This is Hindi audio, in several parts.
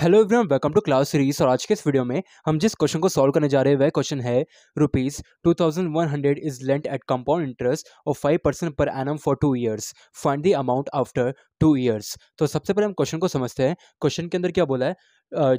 hello everyone welcome to class series और आज के इस वीडियो में हम जिस क्वेश्चन को सॉल्व करने जा रहे हैं वह क्वेश्चन है rupees two thousand one hundred is lent at compound interest of five percent per annum for two years find the amount after two years तो सबसे पहले हम क्वेश्चन को समझते हैं क्वेश्चन के अंदर क्या बोला है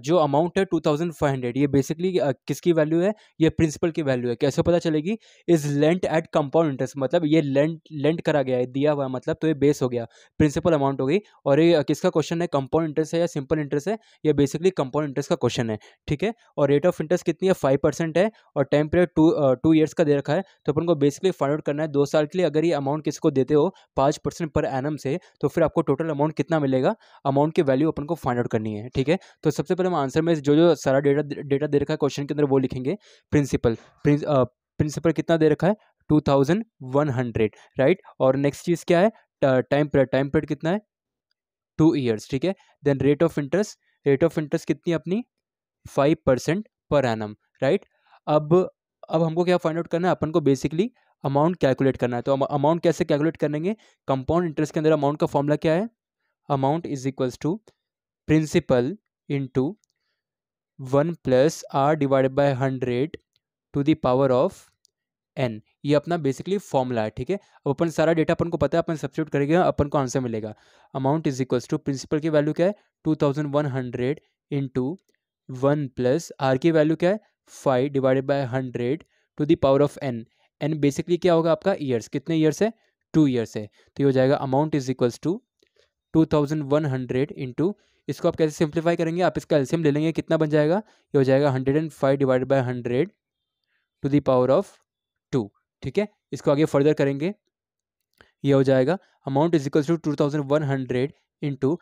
जो अमाउंट है टू थाउजेंड फाइव हंड्रेड ये बेसिकली किसकी वैल्यू है ये प्रिंसिपल की वैल्यू है कैसे पता चलेगी is lent at compound interest मतलब ये लेंट लेंट करा गया है दिया हुआ मतलब तो ये बेस हो गया प्रिंसिपल अमाउंट हो गई और ये किसका क्वेश्चन है कंपाउंड इंटरेस्ट है या सिंपल इंटरेस्ट है ये बेसिकली कंपाउंड इंटरेस्ट का क्वेश्चन है ठीक है और रेट ऑफ इंटरेस्ट कितनी है फाइव परसेंट है और time period two two years का दे रखा है तो अपन को बेसिकली फाइंड आउट करना है दो साल के लिए अगर ये अमाउंट किसको देते हो पाँच परसेंट पर एनम से तो फिर आपको टोटल अमाउंट कितना मिलेगा अमाउंट की वैल्यू अपन को फाइंड आउट करनी है ठीक है तो सबसे पहले हम आंसर में जो जो सारा डेटा डेटा दे रखा है क्वेश्चन के अंदर वो लिखेंगे प्रिंसिपल प्रिंसिपल कितना दे रखा है two thousand one hundred right और नेक्स्ट चीज़ क्या है टाइम पीरियड टाइम पीरियड कितना है टू ईयर्स ठीक है then rate of interest rate of interest कितनी अपनी five percent per annum right अब अब हमको क्या फाइंड आउट करना है अपन को बेसिकली अमाउंट कैलकुलेट करना है तो अमाउंट कैसे कैलकुलेट करेंगे कंपाउंड इंटरेस्ट के अंदर अमाउंट का फॉर्मूला क्या है amount is equals to principal into one plus R divided by hundred to the power of N ये अपना बेसिकली फॉर्मूला है ठीक है अब अपन सारा डेटा अपन को पता है अपन सब्सिट्यूट करेंगे अपन को आंसर मिलेगा amount is equals to principal की वैल्यू क्या है two thousand one hundred into one plus R की वैल्यू क्या है five divided by hundred to the power of N N basically क्या होगा आपका ईयर्स कितने ईयर्स है टू ईयर्स है तो ये हो जाएगा amount is equals to two thousand one hundred into इसको आप कैसे सिंप्लीफाई करेंगे आप इसका एल्सियम ले लेंगे कितना बन जाएगा ये हो जाएगा hundred and five divide by hundred to the power of two ठीक है इसको आगे फर्दर करेंगे ये हो जाएगा amount is equals to two thousand one hundred into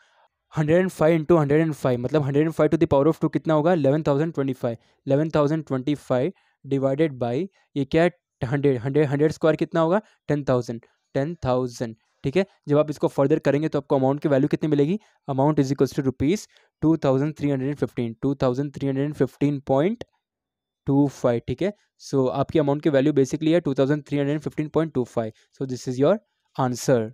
hundred and five into hundred and five मतलब hundred and five to the power of two कितना होगा eleven thousand twenty five eleven thousand twenty five divided by ये क्या है हंड्रेड हंड्रेड हंड्रेड स्क्वायर कितना होगा टेन थाउजेंड टेन थाउजेंड ठीक है जब आप इसको फर्दर करेंगे तो आपको अमाउंट की वैल्यू कितनी मिलेगी amount is equals to rupees two thousand three hundred and fifteen two thousand three hundred and fifteen point two five ठीक है सो आपकी अमाउंट की वैल्यू बेसिकली है two thousand three hundred and fifteen point two five so this is your answer